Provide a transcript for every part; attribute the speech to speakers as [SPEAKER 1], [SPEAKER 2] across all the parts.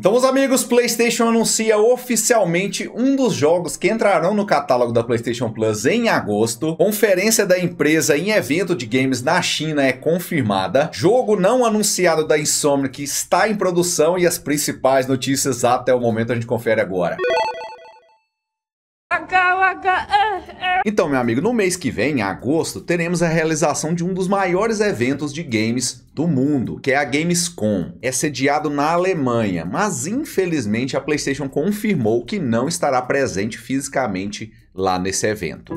[SPEAKER 1] Então, os amigos, PlayStation anuncia oficialmente um dos jogos que entrarão no catálogo da PlayStation Plus em agosto. Conferência da empresa em evento de games na China é confirmada. Jogo não anunciado da Insomniac está em produção e as principais notícias até o momento a gente confere agora. H, H, então, meu amigo, no mês que vem, em agosto, teremos a realização de um dos maiores eventos de games do mundo, que é a Gamescom. É sediado na Alemanha, mas infelizmente a PlayStation confirmou que não estará presente fisicamente lá nesse evento.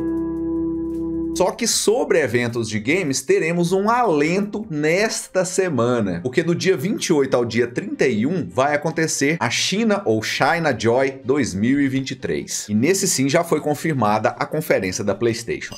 [SPEAKER 1] Só que sobre eventos de games, teremos um alento nesta semana, porque do dia 28 ao dia 31 vai acontecer a China ou China Joy 2023. E nesse sim já foi confirmada a conferência da PlayStation.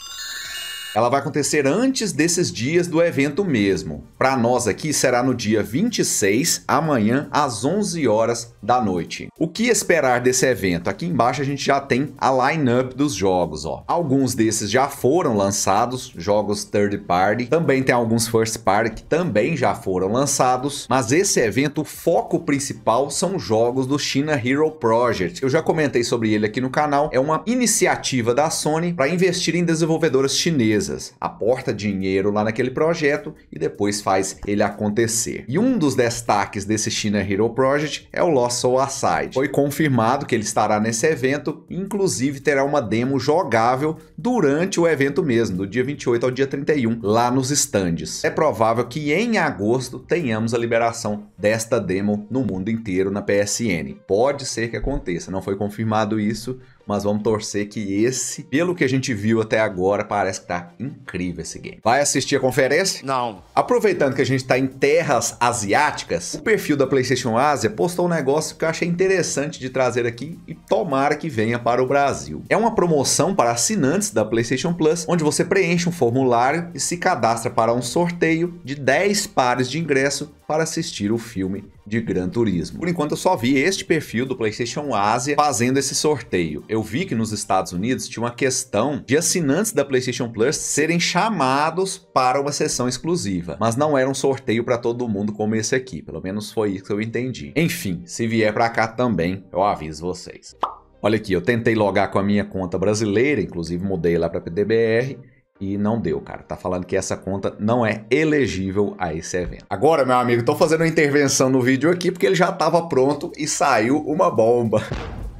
[SPEAKER 1] Ela vai acontecer antes desses dias do evento mesmo. Para nós aqui será no dia 26, amanhã às 11 horas da noite. O que esperar desse evento? Aqui embaixo a gente já tem a lineup dos jogos, ó. Alguns desses já foram lançados, jogos third party. Também tem alguns first party que também já foram lançados, mas esse evento o foco principal são jogos do China Hero Project. Eu já comentei sobre ele aqui no canal. É uma iniciativa da Sony para investir em desenvolvedoras chinesas empresas, aporta dinheiro lá naquele projeto e depois faz ele acontecer. E um dos destaques desse China Hero Project é o Lost Soul Aside. Foi confirmado que ele estará nesse evento, inclusive terá uma demo jogável durante o evento mesmo, do dia 28 ao dia 31, lá nos estandes. É provável que em agosto tenhamos a liberação desta demo no mundo inteiro na PSN. Pode ser que aconteça, não foi confirmado isso, mas vamos torcer que esse, pelo que a gente viu até agora, parece que tá incrível esse game. Vai assistir a conferência? Não. Aproveitando que a gente tá em terras asiáticas, o perfil da PlayStation Ásia postou um negócio que eu achei interessante de trazer aqui e tomara que venha para o Brasil. É uma promoção para assinantes da PlayStation Plus, onde você preenche um formulário e se cadastra para um sorteio de 10 pares de ingresso para assistir o filme de Gran Turismo. Por enquanto eu só vi este perfil do PlayStation Ásia fazendo esse sorteio. Eu vi que nos Estados Unidos tinha uma questão de assinantes da PlayStation Plus serem chamados para uma sessão exclusiva, mas não era um sorteio para todo mundo como esse aqui, pelo menos foi isso que eu entendi. Enfim, se vier para cá também, eu aviso vocês. Olha aqui, eu tentei logar com a minha conta brasileira, inclusive mudei lá para PDBR, e não deu, cara. Tá falando que essa conta não é elegível a esse evento. Agora, meu amigo, tô fazendo uma intervenção no vídeo aqui porque ele já tava pronto e saiu uma bomba.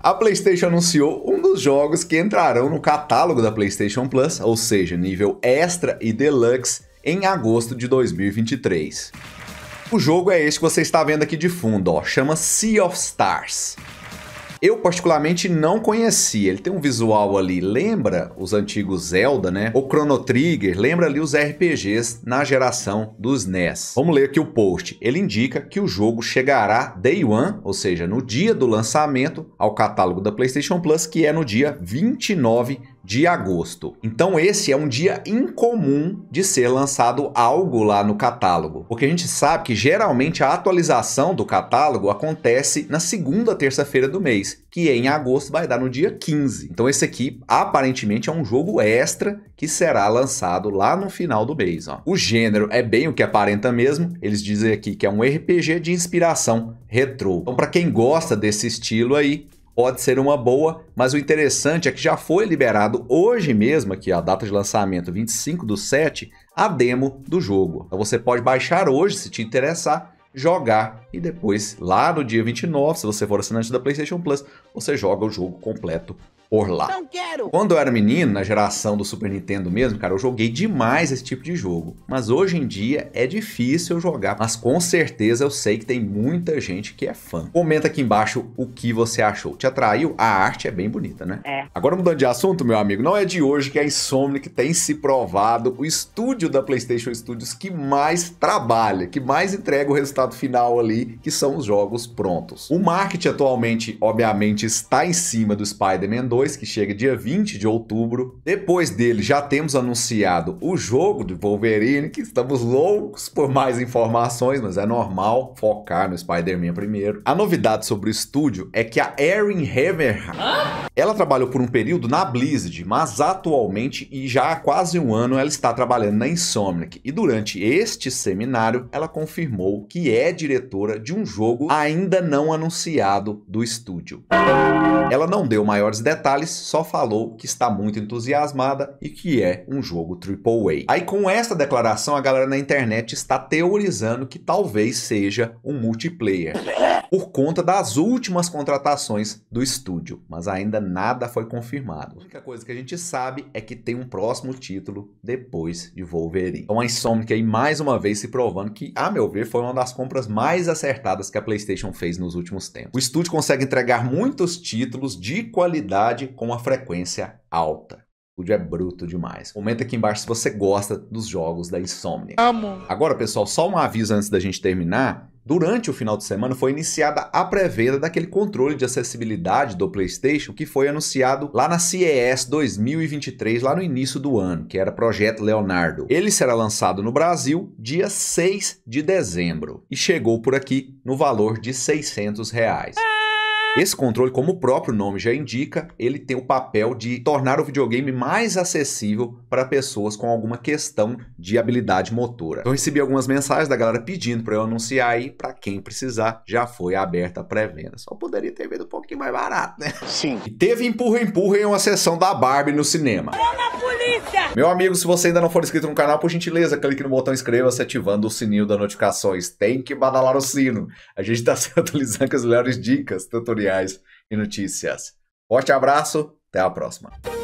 [SPEAKER 1] A PlayStation anunciou um dos jogos que entrarão no catálogo da PlayStation Plus, ou seja, nível extra e deluxe, em agosto de 2023. O jogo é esse que você está vendo aqui de fundo, ó, chama Sea of Stars. Eu, particularmente, não conhecia. Ele tem um visual ali, lembra os antigos Zelda, né? O Chrono Trigger, lembra ali os RPGs na geração dos NES. Vamos ler aqui o post. Ele indica que o jogo chegará day one, ou seja, no dia do lançamento, ao catálogo da PlayStation Plus, que é no dia 29 de agosto. Então esse é um dia incomum de ser lançado algo lá no catálogo, porque a gente sabe que geralmente a atualização do catálogo acontece na segunda terça-feira do mês, que é em agosto vai dar no dia 15. Então esse aqui aparentemente é um jogo extra que será lançado lá no final do mês. Ó. O gênero é bem o que aparenta mesmo, eles dizem aqui que é um RPG de inspiração retrô. Então para quem gosta desse estilo aí, pode ser uma boa, mas o interessante é que já foi liberado hoje mesmo, que a data de lançamento 25 do 7, a demo do jogo. Então você pode baixar hoje se te interessar, jogar e depois lá no dia 29, se você for assinante da PlayStation Plus, você joga o jogo completo por lá. Não quero! Quando eu era menino, na geração do Super Nintendo mesmo, cara, eu joguei demais esse tipo de jogo. Mas hoje em dia é difícil eu jogar, mas com certeza eu sei que tem muita gente que é fã. Comenta aqui embaixo o que você achou. Te atraiu? A arte é bem bonita, né? É. Agora mudando de assunto, meu amigo, não é de hoje que a Insomniac tem se provado o estúdio da PlayStation Studios que mais trabalha, que mais entrega o resultado final ali, que são os jogos prontos. O marketing atualmente, obviamente, está em cima do Spider-Man 2, 2, que chega dia 20 de outubro. Depois dele, já temos anunciado o jogo de Wolverine, que estamos loucos por mais informações, mas é normal focar no Spider-Man primeiro. A novidade sobre o estúdio é que a Erin Hammerheim, ela trabalhou por um período na Blizzard, mas atualmente e já há quase um ano ela está trabalhando na Insomniac. E durante este seminário, ela confirmou que é diretora de um jogo ainda não anunciado do estúdio. Ela não deu maiores detalhes detalhes, só falou que está muito entusiasmada e que é um jogo AAA. Aí com essa declaração, a galera na internet está teorizando que talvez seja um multiplayer, por conta das últimas contratações do estúdio, mas ainda nada foi confirmado. A única coisa que a gente sabe é que tem um próximo título depois de Wolverine. Então a Insomniac aí mais uma vez se provando que, a meu ver, foi uma das compras mais acertadas que a PlayStation fez nos últimos tempos. O estúdio consegue entregar muitos títulos de qualidade velocidade com uma frequência alta. O é bruto demais. Comenta aqui embaixo se você gosta dos jogos da Insomnia. Amo. Agora, pessoal, só um aviso antes da gente terminar. Durante o final de semana foi iniciada a pré-venda daquele controle de acessibilidade do PlayStation que foi anunciado lá na CES 2023, lá no início do ano, que era Projeto Leonardo. Ele será lançado no Brasil dia 6 de dezembro e chegou por aqui no valor de 600 reais. Ah! É. Esse controle, como o próprio nome já indica, ele tem o papel de tornar o videogame mais acessível para pessoas com alguma questão de habilidade motora. Então, eu recebi algumas mensagens da galera pedindo para eu anunciar aí, para quem precisar, já foi aberta a pré-venda. Só poderia ter vindo um pouquinho mais barato, né? Sim. E teve empurra-empurra em uma sessão da Barbie no cinema. Meu amigo, se você ainda não for inscrito no canal, por gentileza, clique no botão inscreva-se ativando o sininho das notificações. Tem que badalar o sino. A gente está se atualizando com as melhores dicas, tutoriais editoriais e notícias. Forte abraço, até a próxima.